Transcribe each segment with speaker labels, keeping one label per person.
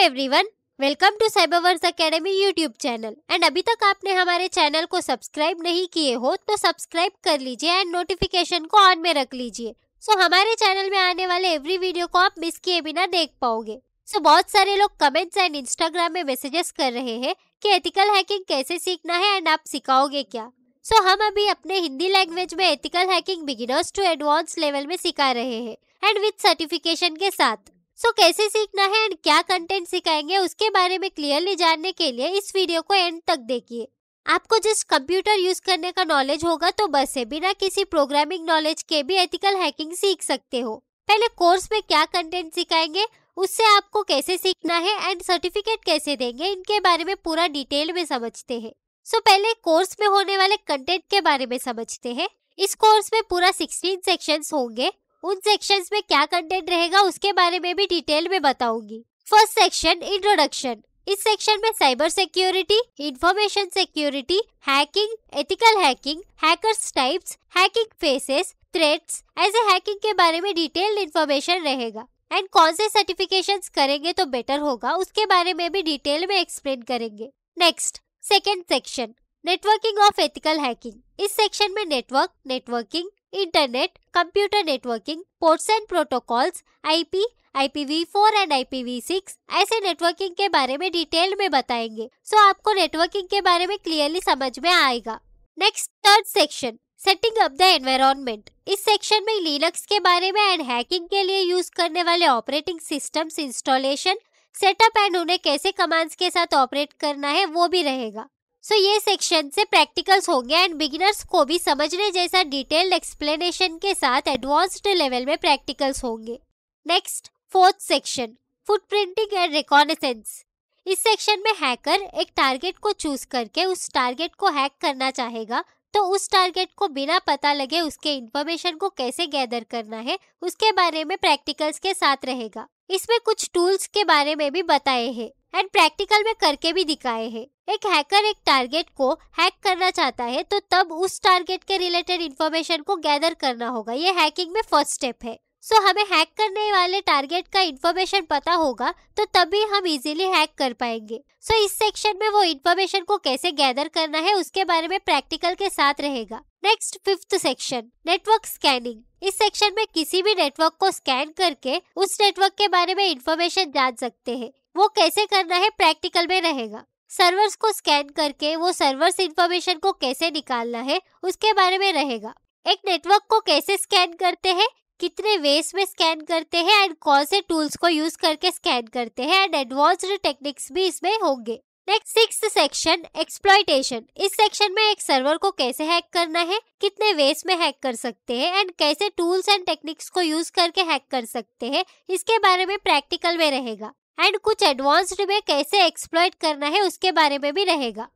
Speaker 1: everyone welcome to Cyberverse Academy YouTube channel and अभी तक आपने हमारे चैनल को सब्सक्राइब नहीं किए हो तो सब्सक्राइब कर लीजिए एंड नोटिफिकेशन को ऑन में रख लीजिए सो so, हमारे चैनल में आने वाले एवरी वीडियो को आप मिस किए बिना देख पाओगे सो so, बहुत सारे लोग कमेंट्स एंड इंस्टाग्राम में मैसेजेस कर रहे हैं कि एथिकल हैकिंग कैसे सीखना है एंड आप सिखाओगे क्या सो so, हम अभी अपने हिंदी लैंग्वेज में ethical hacking beginners to advance level में सिखा रहे हैं एंड विथ सर्टिफिकेशन के साथ सो कैसे सीखना है एंड क्या कंटेंट सिखाएंगे उसके बारे में क्लियरली जानने के लिए इस वीडियो को एंड तक देखिए आपको जिस कंप्यूटर यूज करने का नॉलेज होगा तो बस है बिना किसी प्रोग्रामिंग नॉलेज के भी एथिकल हैकिंग सीख सकते हो पहले कोर्स में क्या कंटेंट सिखाएंगे उससे आपको कैसे सीखना है एंड सर्टिफिकेट कैसे देंगे इनके बारे में पूरा डिटेल में समझते हैं सो so, पहले कोर्स में होने वाले कंटेंट के बारे में समझते हैं इस कोर्स में पूरा सिक्सटीन सेक्शन होंगे उन सेक्शंस में क्या कंटेंट रहेगा उसके बारे में भी डिटेल में बताऊंगी फर्स्ट सेक्शन इंट्रोडक्शन इस सेक्शन में cyber security information security hacking ethical hacking hackers types hacking phases threats ऐसे हैकिंग के बारे में डिटेल्ड इन्फॉर्मेशन रहेगा एंड कौन से सर्टिफिकेशन करेंगे तो बेटर होगा उसके बारे में भी डिटेल में एक्सप्लेन करेंगे next second section networking of ethical hacking इस सेक्शन में network networking Internet, Computer Networking, Ports and Protocols, IP, IPv4 and IPv6 ऐसे नेटवर्किंग के बारे में डिटेल में बताएंगे सो so आपको नेटवर्किंग के बारे में क्लियरली समझ में आएगा next third section setting up the environment इस सेक्शन में लिनक्स के बारे में एंड हैकिंग के लिए यूज करने वाले operating systems installation setup and उन्हें कैसे कमांड्स के साथ ऑपरेट करना है वो भी रहेगा सो so, ये सेक्शन से प्रैक्टिकल्स हो गया एंड बिगिनर्स को भी समझने जैसा डिटेल्ड एक्सप्लेनेशन के साथ एडवांस्ड लेवल में प्रैक्टिकल्स होंगे next fourth section footprinting and reconnaissance इस सेक्शन में हैकर एक टारगेट को चूज करके उस टारगेट को हैक करना चाहेगा तो उस टारगेट को बिना पता लगे उसके इंफॉर्मेशन को कैसे गैदर करना है उसके बारे में प्रैक्टिकल्स के साथ रहेगा इसमें कुछ टूल्स के बारे में भी बताए हैं एंड प्रैक्टिकल में करके भी दिखाए हैं एक हैकर एक टारगेट को हैक करना चाहता है तो तब उस टारगेट के रिलेटेड इन्फॉर्मेशन को गैदर करना होगा ये हैकिंग में फर्स्ट स्टेप है सो so, हमें हैक करने वाले टारगेट का इन्फॉर्मेशन पता होगा तो तभी हम इजीली हैक कर पाएंगे सो so, इस सेक्शन में वो इन्फॉर्मेशन को कैसे गैदर करना है उसके बारे में प्रैक्टिकल के साथ रहेगा next fifth section network scanning इस सेक्शन में किसी भी नेटवर्क को स्कैन करके उस नेटवर्क के बारे में इन्फॉर्मेशन जान सकते हैं वो कैसे करना है प्रैक्टिकल में रहेगा सर्वर्स को स्कैन करके वो सर्वर्स इंफॉर्मेशन को कैसे निकालना है उसके बारे में रहेगा एक नेटवर्क को कैसे स्कैन करते हैं कितने वेस में स्कैन करते हैं एंड कौन से टूल्स को यूज करके स्कैन करते हैं एंड एडवांस टेक्निक्स भी इसमें होंगे नेक्स्ट सिक्स सेक्शन एक्सप्लॉयटेशन इस सेक्शन में एक सर्वर को कैसे हैक करना है कितने वेस में हैक कर सकते हैं एंड कैसे टूल्स एंड टेक्निक्स को यूज करके हैक कर सकते हैं इसके बारे में प्रैक्टिकल में रहेगा एंड कुछ एडवांस्ड में कैसे एक्सप्लॉइट करना है उसके बारे में भी रहेगा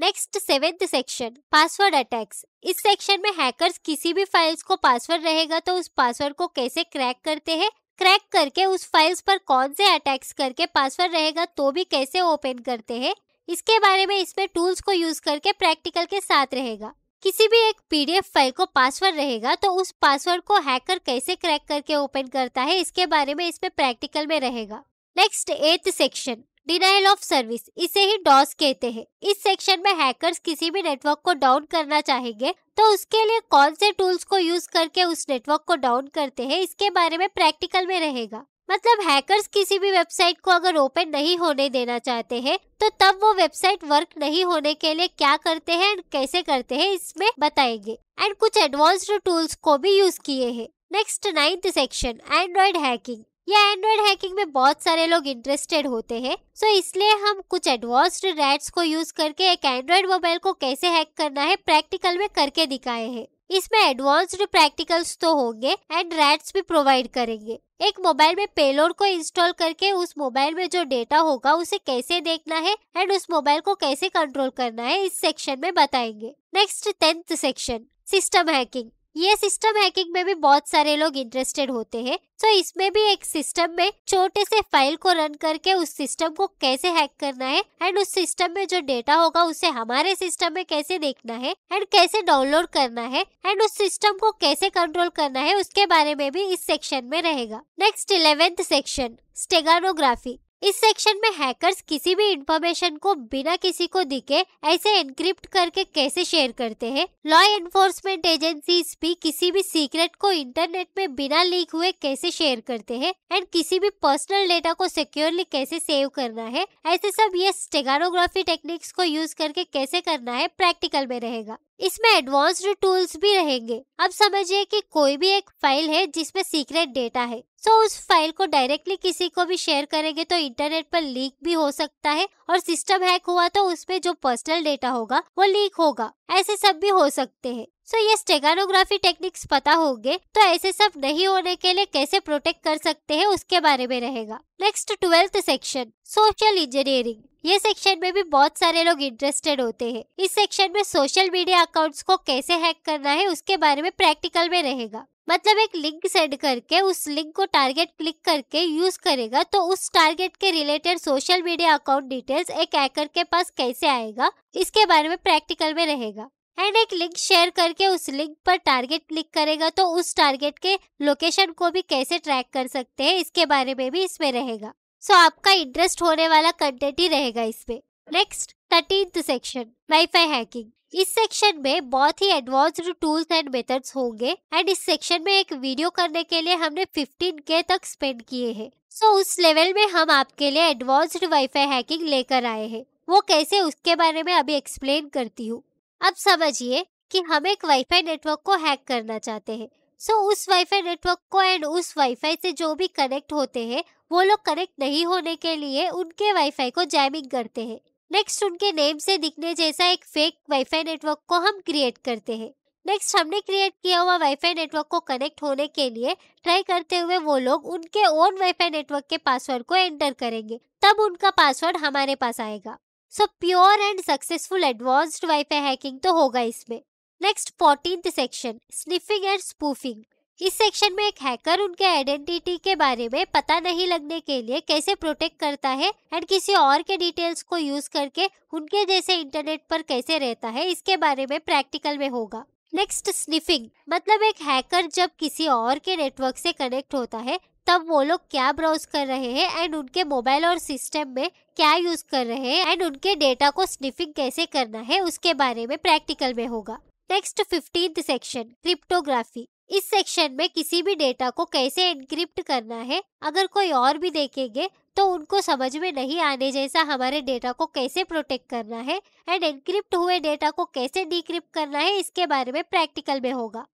Speaker 1: next seventh section password attacks इस सेक्शन में हैकर्स किसी भी फाइल्स को पासवर्ड रहेगा तो उस पासवर्ड को कैसे क्रैक करते हैं क्रैक करके उस फाइल्स पर कौन से अटैक्स करके पासवर्ड रहेगा तो भी कैसे ओपन करते हैं इसके बारे में इसमें टूल्स को यूज करके प्रैक्टिकल के साथ रहेगा किसी भी एक पीडीएफ फाइल को पासवर्ड रहेगा तो उस पासवर्ड को हैकर कैसे क्रैक करके ओपन करता है इसके बारे में इसमें प्रैक्टिकल में रहेगा नेक्स्ट एथ सेक्शन डिनाइल ऑफ सर्विस इसे ही डॉस कहते हैं इस सेक्शन में हैकर्स किसी भी नेटवर्क को डाउन करना चाहेंगे तो उसके लिए कौन से टूल्स को यूज करके उस नेटवर्क को डाउन करते हैं इसके बारे में प्रैक्टिकल में रहेगा मतलब हैकर्स किसी भी वेबसाइट को अगर ओपन नहीं होने देना चाहते हैं तो तब वो वेबसाइट वर्क नहीं होने के लिए क्या करते हैं एंड कैसे करते हैं इसमें बताएंगे एंड कुछ एडवांस्ड टूल्स को भी यूज किए हैं next ninth section Android hacking या एंड्रॉइड हैकिंग में बहुत सारे लोग इंटरेस्टेड होते हैं सो so इसलिए हम कुछ एडवांस्ड रैट्स को यूज करके एक एंड्रॉइड मोबाइल को कैसे हैक करना है प्रैक्टिकल में करके दिखाए हैं इसमें एडवांस्ड प्रैक्टिकल्स तो होंगे एंड रैट्स भी प्रोवाइड करेंगे एक मोबाइल में पेलोड को इंस्टॉल करके उस मोबाइल में जो डेटा होगा उसे कैसे देखना है एंड उस मोबाइल को कैसे कंट्रोल करना है इस सेक्शन में बताएंगे next tenth section system hacking ये सिस्टम हैकिंग में भी बहुत सारे लोग इंटरेस्टेड होते हैं सो तो so इसमें भी एक सिस्टम में छोटे से फाइल को रन करके उस सिस्टम को कैसे हैक करना है एंड उस सिस्टम में जो डेटा होगा उसे हमारे सिस्टम में कैसे देखना है एंड कैसे डाउनलोड करना है एंड उस सिस्टम को कैसे कंट्रोल करना है उसके बारे में भी इस सेक्शन में रहेगा नेक्स्ट इलेवेंथ सेक्शन स्टेगानोग्राफी इस सेक्शन में हैकर्स किसी भी इंफॉर्मेशन को बिना किसी को दिखे ऐसे एनक्रिप्ट करके कैसे शेयर करते हैं लॉ एनफोर्समेंट एजेंसीज भी किसी भी सीक्रेट को इंटरनेट में बिना लीक हुए कैसे शेयर करते हैं एंड किसी भी पर्सनल डेटा को सिक्योरली कैसे सेव करना है ऐसे सब ये स्टेगानोग्राफी टेक्निक्स को यूज करके कैसे करना है प्रैक्टिकल में रहेगा इसमें एडवांस्ड टूल्स भी रहेंगे अब समझिए कि कोई भी एक फाइल है जिसमें सीक्रेट डेटा है तो उस फाइल को डायरेक्टली किसी को भी शेयर करेंगे तो इंटरनेट पर लीक भी हो सकता है और सिस्टम हैक हुआ तो उसमें जो पर्सनल डेटा होगा वो लीक होगा ऐसे सब भी हो सकते हैं सो ये स्टेगानोग्राफी टेक्निक्स पता होंगे तो ऐसे सब नहीं होने के लिए कैसे प्रोटेक्ट कर सकते हैं उसके बारे में रहेगा next twelfth section social engineering ये सेक्शन में भी बहुत सारे लोग इंटरेस्टेड होते हैं इस सेक्शन में सोशल मीडिया अकाउंट्स को कैसे हैक करना है उसके बारे में प्रैक्टिकल में रहेगा मतलब एक लिंक सेंड करके उस लिंक को टारगेट क्लिक करके यूज करेगा तो उस टारगेट के related social media account details एक हैकर के पास कैसे आएगा इसके बारे में प्रैक्टिकल में रहेगा एंड एक लिंक शेयर करके उस लिंक पर टारगेट क्लिक करेगा तो उस टारगेट के लोकेशन को भी कैसे ट्रैक कर सकते हैं इसके बारे में भी इसमें रहेगा सो so, आपका इंटरेस्ट होने वाला कंटेंट ही रहेगा इसमें next thirteen section wifi hacking इस सेक्शन में बहुत ही एडवांस्ड टूल्स एंड मेथड्स होंगे एंड इस सेक्शन में एक वीडियो करने के लिए हमने 15 के तक स्पेंड किए हैं सो so, उस लेवल में हम आपके लिए एडवांस्ड वाईफाई हैकिंग लेकर आए हैं वो कैसे उसके बारे में अभी एक्सप्लेन करती हूँ अब समझिए कि हम एक वाईफाई नेटवर्क को हैक करना चाहते हैं सो so, उस वाईफाई नेटवर्क को एंड उस वाईफाई से जो भी कनेक्ट होते हैं वो लोग कनेक्ट नहीं होने के लिए उनके वाईफाई को जैमिंग करते हैं नेक्स्ट उनके नेम से दिखने जैसा एक फेक वाईफाई नेटवर्क को हम क्रिएट करते हैं नेक्स्ट हमने क्रिएट किया हुआ वाईफाई नेटवर्क को कनेक्ट होने के लिए ट्राई करते हुए वो लोग उनके ओन वाईफाई नेटवर्क के पासवर्ड को एंटर करेंगे तब उनका पासवर्ड हमारे पास आएगा so pure and successful advanced wifi hacking तो होगा इसमें next fourteen section sniffing and spoofing इस सेक्शन में एक हैकर उनके आइडेंटिटी के बारे में पता नहीं लगने के लिए कैसे प्रोटेक्ट करता है एंड किसी और के डिटेल्स को यूज करके उनके जैसे इंटरनेट पर कैसे रहता है इसके बारे में प्रैक्टिकल में होगा नेक्स्ट स्निफिंग मतलब एक हैकर जब किसी और के नेटवर्क से कनेक्ट होता है तब वो लोग क्या ब्राउज कर रहे हैं एंड उनके मोबाइल और सिस्टम में क्या यूज कर रहे हैं एंड उनके डेटा को स्निफिंग कैसे करना है उसके बारे में प्रैक्टिकल में होगा नेक्स्ट फिफ्टींथ सेक्शन क्रिप्टोग्राफी इस सेक्शन में किसी भी डेटा को कैसे इनक्रिप्ट करना है अगर कोई और भी देखेंगे तो उनको समझ में नहीं आने जैसा हमारे डेटा को कैसे प्रोटेक्ट करना है एंड एनक्रिप्ट हुए डेटा को कैसे डिक्रिप्ट करना है इसके बारे में प्रैक्टिकल में होगा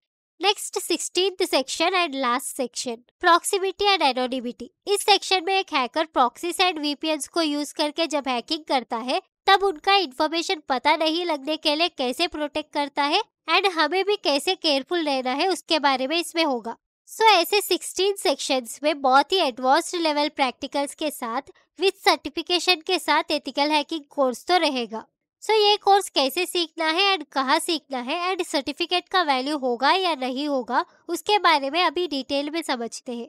Speaker 1: next sixteen section and last section proximity and anonymity इस सेक्शन में एक हैकर प्रॉक्सीस एंड वीपीएन को यूज करके जब हैकिंग करता है तब उनका इन्फॉर्मेशन पता नहीं लगने के लिए कैसे प्रोटेक्ट करता है एंड हमें भी कैसे केयरफुल रहना है उसके बारे में इसमें होगा सो ऐसे 16 सेक्शंस में बहुत ही एडवांस्ड लेवल प्रैक्टिकल्स के साथ विथ सर्टिफिकेशन के साथ एथिकल हैकिंग कोर्स तो रहेगा सो so, ये कोर्स कैसे सीखना है एंड कहाँ सीखना है एंड सर्टिफिकेट का वैल्यू होगा या नहीं होगा उसके बारे में अभी डिटेल में समझते हैं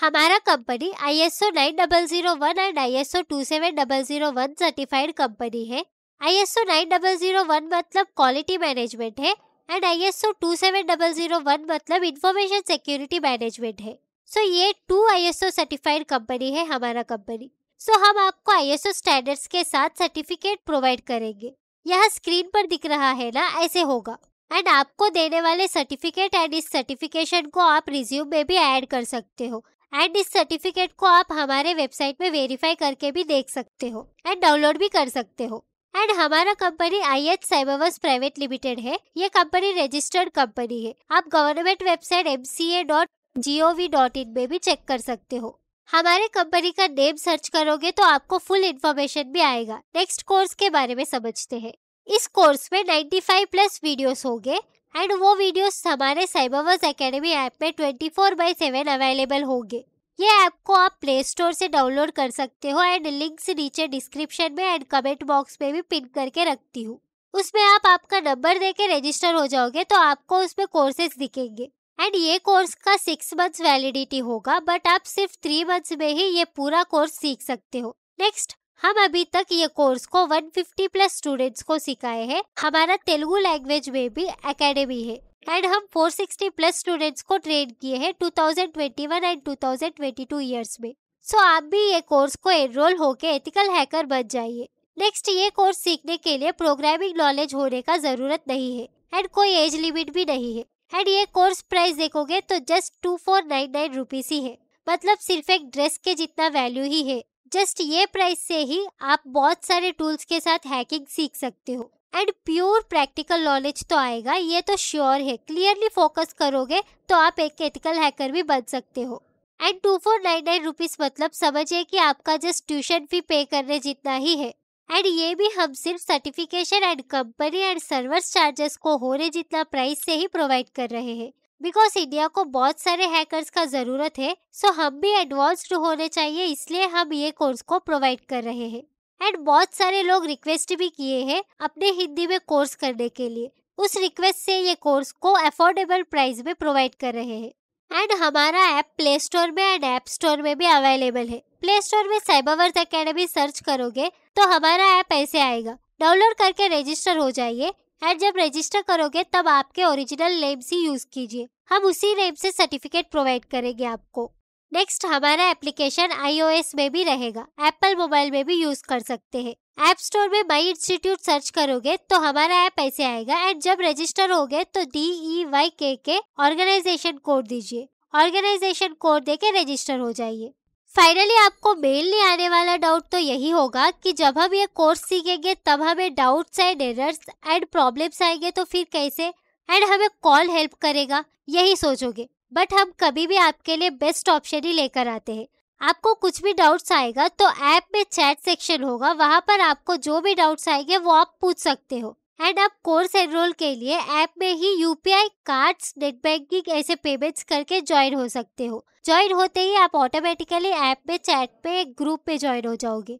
Speaker 1: हमारा company I S O nine double zero one and I S O two seven double zero one certified company है I S O nine double zero one मतलब क्वालिटी मैनेजमेंट है and I S O two seven double zero one मतलब information security management है so so, ये two I S O certified company है हमारा company so so, हम आपको आई S ओ standards के साथ सर्टिफिकेट प्रोवाइड करेंगे यह स्क्रीन पर दिख रहा है ना ऐसे होगा एंड आपको देने वाले सर्टिफिकेट एंड इस सर्टिफिकेशन को आप रिज्यूम में भी ऐड कर सकते हो एंड इस सर्टिफिकेट को आप हमारे वेबसाइट में वेरीफाई करके भी देख सकते हो एंड डाउनलोड भी कर सकते हो एंड हमारा company I H Cybers private limited है ये कंपनी रजिस्टर्ड कंपनी है आप government website M C A dot G O V dot in में भी चेक कर सकते हो हमारे कंपनी का नेम सर्च करोगे तो आपको फुल इन्फॉर्मेशन भी आएगा नेक्स्ट कोर्स के बारे में समझते हैं इस कोर्स में 95 प्लस वीडियोस होंगे एंड वो वीडियोस हमारे साइबरवर्स एकेडमी ऐप में 24 फोर बाई सेवन अवेलेबल होंगे ये ऐप को आप प्ले स्टोर से डाउनलोड कर सकते हो एंड लिंक्स नीचे डिस्क्रिप्शन में एंड कमेंट बॉक्स में भी पिन करके रखती हूँ उसमें आप आपका नंबर के रजिस्टर हो जाओगे तो आपको उसमें कोर्सेज दिखेंगे एंड ये कोर्स का सिक्स मंथ्स वैलिडिटी होगा बट आप सिर्फ थ्री मंथ्स में ही ये पूरा कोर्स सीख सकते हो नेक्स्ट हम अभी तक ये कोर्स को 150 प्लस स्टूडेंट्स को सिखाए हैं हमारा तेलुगु लैंग्वेज में भी एकेडमी है एंड हम 460 प्लस स्टूडेंट्स को ट्रेन किए हैं 2021 एंड 2022 ईयर्स में सो so, आप भी ये कोर्स को एनरोल होके एथिकल हैकर बन जाइए नेक्स्ट ये कोर्स सीखने के लिए प्रोग्रामिंग नॉलेज होने का जरूरत नहीं है एंड कोई एज लिमिट भी नहीं है एंड ये कोर्स प्राइस देखोगे तो just two four nine nine rupees ही है मतलब सिर्फ एक ड्रेस के जितना वैल्यू ही है जस्ट ये प्राइस से ही आप बहुत सारे टूल्स के साथ हैकिंग सीख सकते हो एंड प्योर प्रैक्टिकल नॉलेज तो आएगा ये तो श्योर है क्लियरली फोकस करोगे तो आप एक एथिकल हैकर भी बन सकते हो and two four nine nine rupees मतलब समझिए कि आपका जस्ट ट्यूशन फी पे करने जितना ही है एंड ये भी हम सिर्फ certification and company and service charges को होने जितना प्राइस से ही प्रोवाइड कर रहे हैं बिकॉज इंडिया को बहुत सारे हैकर्स का ज़रूरत है सो हम भी एडवांस्ड होने चाहिए इसलिए हम ये कोर्स को प्रोवाइड कर रहे हैं एंड बहुत सारे लोग रिक्वेस्ट भी किए हैं अपने हिंदी में कोर्स करने के लिए उस रिक्वेस्ट से ये कोर्स को अफोर्डेबल प्राइस में प्रोवाइड कर रहे हैं एंड हमारा ऐप प्ले स्टोर में एंड ऐप स्टोर में भी अवेलेबल है प्ले स्टोर में साइबावर्थ अकेडमी सर्च करोगे तो हमारा ऐप ऐसे आएगा डाउनलोड करके रजिस्टर हो जाइए एंड जब रजिस्टर करोगे तब आपके ओरिजिनल नेम से यूज कीजिए हम उसी नेम से सर्टिफिकेट प्रोवाइड करेंगे आपको नेक्स्ट हमारा एप्लीकेशन आईओएस में भी रहेगा एप्पल मोबाइल में भी यूज कर सकते हैं ऐप स्टोर में माई इंस्टीट्यूट सर्च करोगे तो हमारा ऐप ऐसे आएगा एंड जब रजिस्टर हो गए तो D E Y K K organisation code दीजिए ऑर्गेनाइजेशन कोड दे के रजिस्टर हो जाइए फाइनली आपको मेल नहीं आने वाला डाउट तो यही होगा कि जब हम ये कोर्स सीखेंगे तब हमें doubts and errors and problems आएंगे तो फिर कैसे एंड हमें कॉल हेल्प करेगा यही सोचोगे बट हम कभी भी आपके लिए बेस्ट ऑप्शन ही लेकर आते हैं आपको कुछ भी डाउट्स आएगा तो ऐप में चैट सेक्शन होगा वहाँ पर आपको जो भी डाउट्स आएंगे वो आप पूछ सकते हो एंड आप कोर्स एनरोल के लिए ऐप में ही यूपीआई कार्ड्स नेट बैंकिंग ऐसे पेमेंट्स करके ज्वाइन हो सकते हो ज्वाइन होते ही आप ऑटोमेटिकली ऐप में चैट पे एक ग्रुप में ज्वाइन हो जाओगे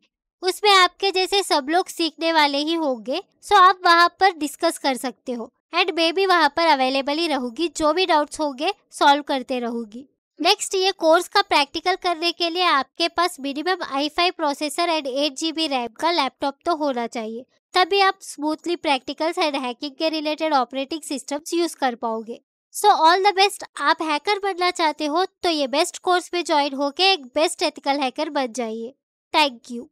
Speaker 1: उसमें आपके जैसे सब लोग सीखने वाले ही होंगे सो आप वहाँ पर डिस्कस कर सकते हो एंड मैं भी वहाँ पर अवेलेबल ही रहूँगी जो भी डाउट्स होंगे सॉल्व करते रहूँगी नेक्स्ट ये कोर्स का प्रैक्टिकल करने के लिए आपके पास minimum i five processor and eight G B RAM का लैपटॉप तो होना चाहिए तभी आप स्मूथली प्रैक्टिकल्स एंड हैकिंग के रिलेटेड ऑपरेटिंग सिस्टम्स यूज कर पाओगे सो ऑल द बेस्ट आप हैकर बनना चाहते हो तो ये बेस्ट कोर्स में ज्वाइन होके एक बेस्ट एथिकल हैकर बन जाइए थैंक यू